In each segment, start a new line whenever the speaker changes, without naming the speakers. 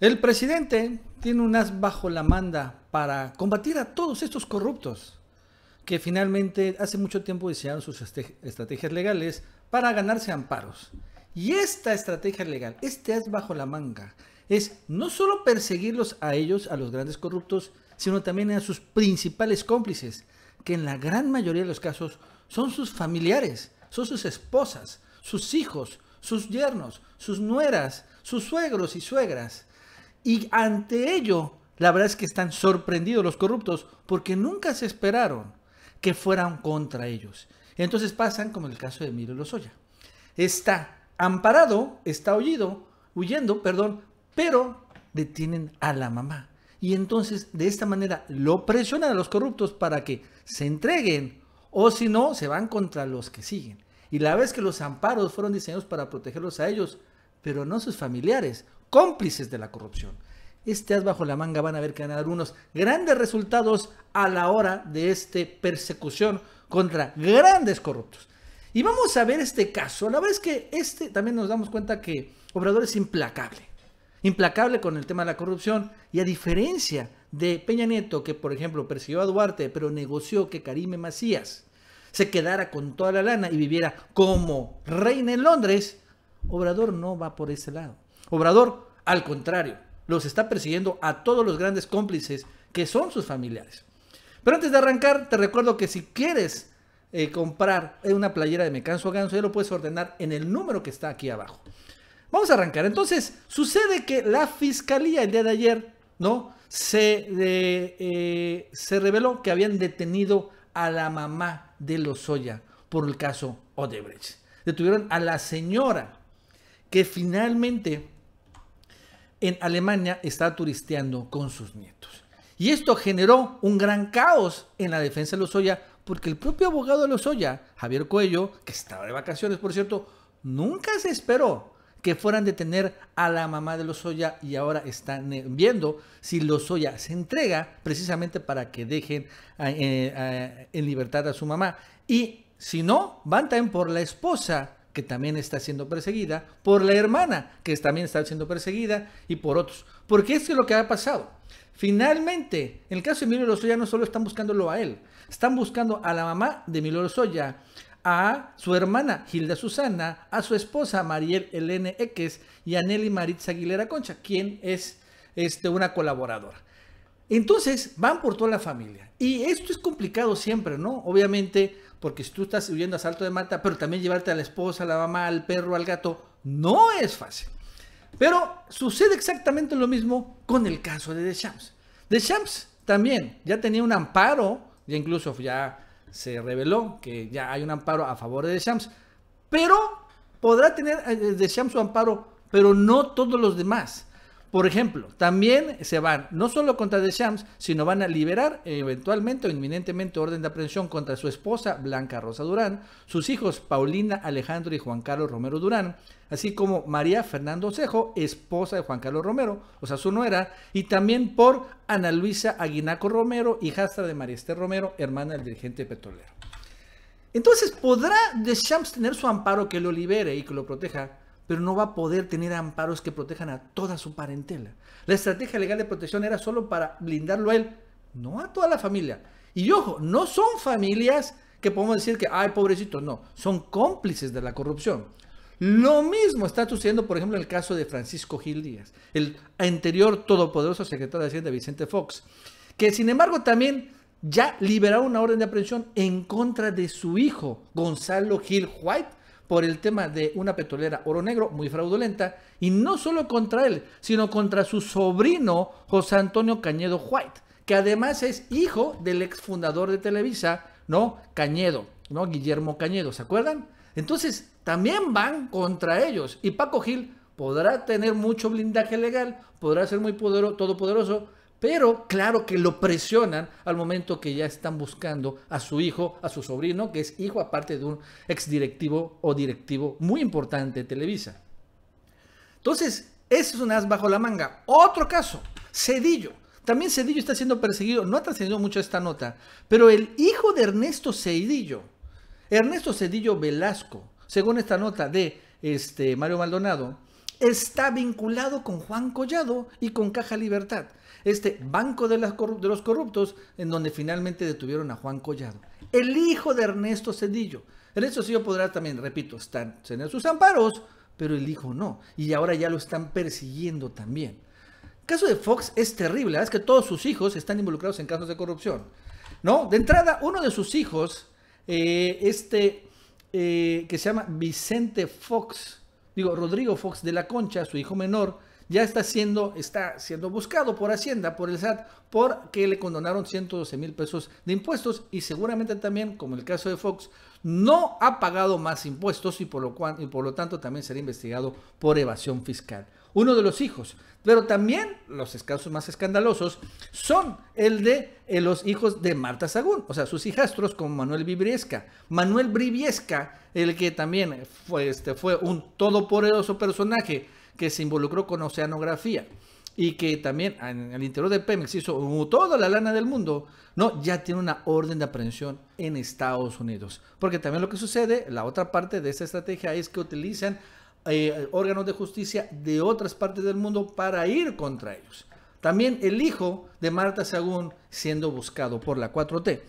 El presidente tiene un as bajo la manda para combatir a todos estos corruptos que finalmente hace mucho tiempo diseñaron sus este, estrategias legales para ganarse amparos. Y esta estrategia legal, este as bajo la manga, es no solo perseguirlos a ellos, a los grandes corruptos, sino también a sus principales cómplices, que en la gran mayoría de los casos son sus familiares, son sus esposas, sus hijos, sus yernos, sus nueras, sus suegros y suegras. Y ante ello, la verdad es que están sorprendidos los corruptos porque nunca se esperaron que fueran contra ellos. Entonces pasan como el caso de Emilio Lozoya. Está amparado, está huyido, huyendo, perdón, pero detienen a la mamá. Y entonces de esta manera lo presionan a los corruptos para que se entreguen o si no, se van contra los que siguen. Y la vez que los amparos fueron diseñados para protegerlos a ellos, pero no a sus familiares cómplices de la corrupción. Este as bajo la manga van a ver que van a dar unos grandes resultados a la hora de esta persecución contra grandes corruptos. Y vamos a ver este caso. La verdad es que este también nos damos cuenta que Obrador es implacable. Implacable con el tema de la corrupción. Y a diferencia de Peña Nieto, que por ejemplo persiguió a Duarte, pero negoció que Karime Macías se quedara con toda la lana y viviera como reina en Londres, Obrador no va por ese lado. Obrador, al contrario, los está persiguiendo a todos los grandes cómplices que son sus familiares. Pero antes de arrancar, te recuerdo que si quieres eh, comprar una playera de Me Ganso, ya lo puedes ordenar en el número que está aquí abajo. Vamos a arrancar. Entonces, sucede que la fiscalía el día de ayer, ¿no? Se, eh, se reveló que habían detenido a la mamá de Lozoya por el caso Odebrecht. Detuvieron a la señora que finalmente en Alemania está turisteando con sus nietos. Y esto generó un gran caos en la defensa de Lozoya porque el propio abogado de Lozoya, Javier Cuello, que estaba de vacaciones, por cierto, nunca se esperó que fueran a detener a la mamá de Lozoya y ahora están eh, viendo si Lozoya se entrega precisamente para que dejen eh, en libertad a su mamá. Y si no, van también por la esposa que también está siendo perseguida, por la hermana, que también está siendo perseguida, y por otros. Porque esto es lo que ha pasado. Finalmente, en el caso de Emilio Lozoya no solo están buscándolo a él, están buscando a la mamá de Emilio Lozoya, a su hermana Hilda Susana, a su esposa Mariel Elene X. y a Nelly Maritza Aguilera Concha, quien es este, una colaboradora. Entonces van por toda la familia. Y esto es complicado siempre, ¿no? Obviamente, porque si tú estás huyendo a salto de mata, pero también llevarte a la esposa, a la mamá, al perro, al gato, no es fácil. Pero sucede exactamente lo mismo con el caso de Deschamps. Deschamps también ya tenía un amparo, ya incluso ya se reveló que ya hay un amparo a favor de Deschamps, pero podrá tener eh, Deschamps su amparo, pero no todos los demás. Por ejemplo, también se van no solo contra De Shams, sino van a liberar eventualmente o inminentemente orden de aprehensión contra su esposa Blanca Rosa Durán, sus hijos Paulina Alejandro y Juan Carlos Romero Durán, así como María Fernando Cejo, esposa de Juan Carlos Romero, o sea, su nuera, y también por Ana Luisa Aguinaco Romero, hijastra de María Esther Romero, hermana del dirigente petrolero. Entonces, ¿podrá De Shams tener su amparo que lo libere y que lo proteja? pero no va a poder tener amparos que protejan a toda su parentela. La estrategia legal de protección era solo para blindarlo a él, no a toda la familia. Y ojo, no son familias que podemos decir que, ay, pobrecito, no, son cómplices de la corrupción. Lo mismo está sucediendo, por ejemplo, en el caso de Francisco Gil Díaz, el anterior todopoderoso secretario de Hacienda Vicente Fox, que sin embargo también ya liberó una orden de aprehensión en contra de su hijo, Gonzalo Gil White, por el tema de una petrolera oro negro muy fraudulenta, y no solo contra él, sino contra su sobrino José Antonio Cañedo White, que además es hijo del ex fundador de Televisa, ¿no? Cañedo, ¿no? Guillermo Cañedo, ¿se acuerdan? Entonces, también van contra ellos, y Paco Gil podrá tener mucho blindaje legal, podrá ser muy poderoso, todopoderoso, pero claro que lo presionan al momento que ya están buscando a su hijo, a su sobrino, que es hijo aparte de un exdirectivo o directivo muy importante de Televisa. Entonces, ese es un as bajo la manga. Otro caso, Cedillo. También Cedillo está siendo perseguido. No ha trascendido mucho esta nota, pero el hijo de Ernesto Cedillo, Ernesto Cedillo Velasco, según esta nota de este Mario Maldonado, está vinculado con Juan Collado y con Caja Libertad este banco de, los corruptos, en donde finalmente detuvieron a Juan Collado, el hijo de Ernesto Cedillo. Ernesto Cedillo podrá también, repito, estar, tener sus amparos, pero el hijo no. Y ahora ya lo están persiguiendo también. El caso de Fox es terrible, es que todos sus hijos están involucrados en casos de corrupción. ¿No? De entrada, uno de sus hijos, eh, este, eh, que se llama Vicente Fox, digo, Rodrigo Fox de la Concha, su hijo menor, ya está siendo, está siendo buscado por Hacienda, por el SAT, porque le condonaron 112 mil pesos de impuestos y seguramente también, como el caso de Fox, no ha pagado más impuestos y por lo, cual, y por lo tanto también será investigado por evasión fiscal. Uno de los hijos, pero también los casos más escandalosos son el de eh, los hijos de Marta Sagún, o sea, sus hijastros como Manuel Briviesca. Manuel Briviesca, el que también fue, este, fue un todopoderoso personaje que se involucró con oceanografía y que también en el interior de Pemex hizo toda la lana del mundo, no, ya tiene una orden de aprehensión en Estados Unidos. Porque también lo que sucede, la otra parte de esta estrategia es que utilizan eh, órganos de justicia de otras partes del mundo para ir contra ellos. También el hijo de Marta Sagún siendo buscado por la 4T.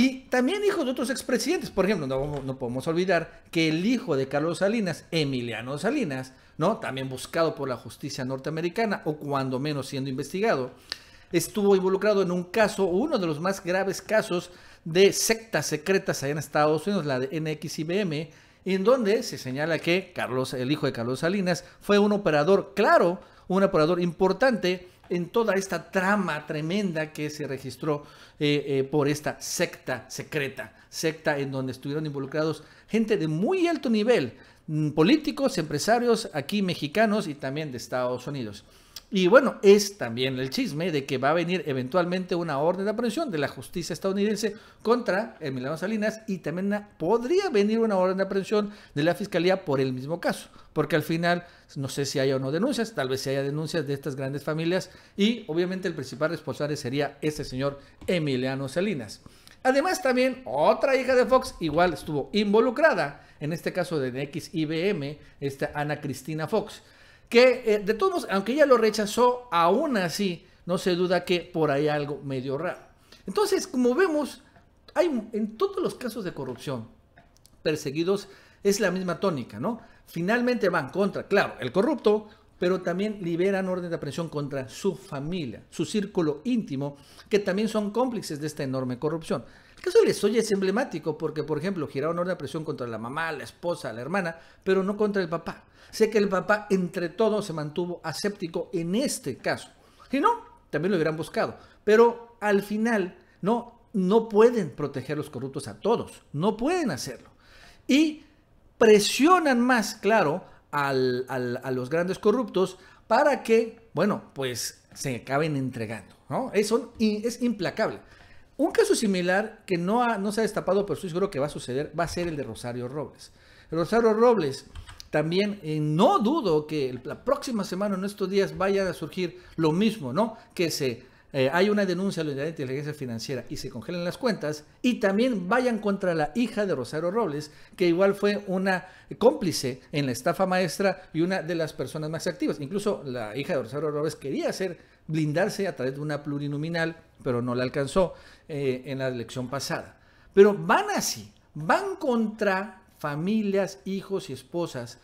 Y también hijos de otros expresidentes. Por ejemplo, no, no, podemos olvidar que el hijo de Carlos Salinas, Emiliano Salinas, ¿no? También buscado por la justicia norteamericana, o cuando menos siendo investigado, estuvo involucrado en un caso, uno de los más graves casos de sectas secretas allá en Estados Unidos, la de NXIBM, en donde se señala que Carlos, el hijo de Carlos Salinas, fue un operador, claro, un operador importante en toda esta trama tremenda que se registró eh, eh, por esta secta secreta, secta en donde estuvieron involucrados gente de muy alto nivel, mm, políticos, empresarios aquí mexicanos y también de Estados Unidos. Y bueno, es también el chisme de que va a venir eventualmente una orden de aprehensión de la justicia estadounidense contra Emiliano Salinas y también podría venir una orden de aprehensión de la fiscalía por el mismo caso, porque al final no sé si haya o no denuncias, tal vez si haya denuncias de estas grandes familias y obviamente el principal responsable sería este señor Emiliano Salinas. Además también otra hija de Fox igual estuvo involucrada, en este caso de IBM esta Ana Cristina Fox que eh, de todos modos, aunque ella lo rechazó, aún así no se duda que por ahí algo medio raro. Entonces, como vemos, hay en todos los casos de corrupción perseguidos es la misma tónica, ¿no? Finalmente van contra, claro, el corrupto, pero también liberan orden de aprehensión contra su familia, su círculo íntimo, que también son cómplices de esta enorme corrupción. El caso de es emblemático porque, por ejemplo, giraron una presión contra la mamá, la esposa, la hermana, pero no contra el papá. Sé que el papá, entre todos, se mantuvo aséptico en este caso. Si no, también lo hubieran buscado. Pero al final, no, no pueden proteger a los corruptos a todos. No pueden hacerlo. Y presionan más, claro, a los grandes corruptos para que, bueno, pues se acaben entregando. ¿no? es implacable. Un caso similar que no, no se ha destapado, pero estoy seguro que va a suceder, va a ser el de Rosario Robles. Rosario Robles, también eh, no dudo que la próxima semana, en estos días, vaya a surgir lo mismo, ¿no? Que se eh, hay una denuncia a la de inteligencia financiera y se congelan las cuentas, y también vayan contra la hija de Rosario Robles, que igual fue una cómplice en la estafa maestra y una de las personas más activas. Incluso la hija de Rosario Robles quería ser blindarse a través de una plurinominal, pero no la alcanzó eh, en la elección pasada. Pero van así, van contra familias, hijos y esposas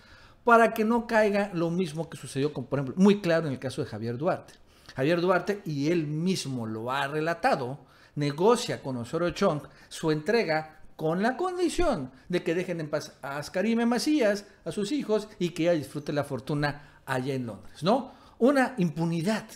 para que no caiga lo mismo que sucedió con, por ejemplo, muy claro en el caso de Javier Duarte. Javier Duarte, y él mismo lo ha relatado, negocia con Osorio Chong su entrega con la condición de que dejen en paz a Ascarime Macías, a sus hijos, y que ella disfrute la fortuna allá en Londres, ¿no? Una impunidad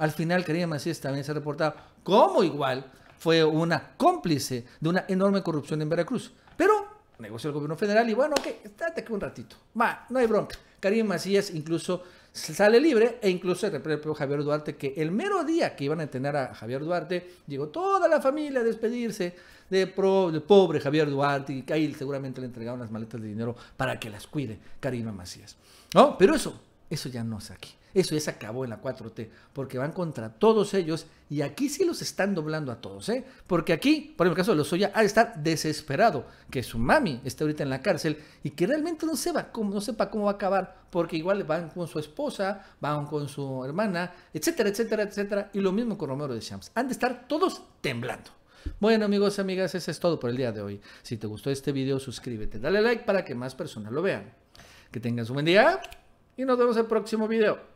al final, Karina Macías también se ha reportado como igual fue una cómplice de una enorme corrupción en Veracruz. Pero negoció el gobierno federal y bueno, ok, estate aquí un ratito. Va, no hay bronca. Karina Macías incluso sale libre e incluso el propio Javier Duarte, que el mero día que iban a entrenar a Javier Duarte, llegó toda la familia a despedirse de, pobre Javier Duarte y que seguramente le entregaron las maletas de dinero para que las cuide Karina Macías. ¿No? Pero eso, eso ya no es aquí. Eso ya se acabó en la 4T, porque van contra todos ellos y aquí sí los están doblando a todos, ¿eh? Porque aquí, por ejemplo, el caso de Lozoya, ha de estar desesperado que su mami esté ahorita en la cárcel y que realmente no sepa cómo, no sepa cómo va a acabar, porque igual van con su esposa, van con su hermana, etcétera, etcétera, etcétera. Y lo mismo con Romero de Champs. Han de estar todos temblando. Bueno amigos y amigas, eso es todo por el día de hoy. Si te gustó este video, suscríbete, dale like para que más personas lo vean. Que tengas un buen día y nos vemos en el próximo video.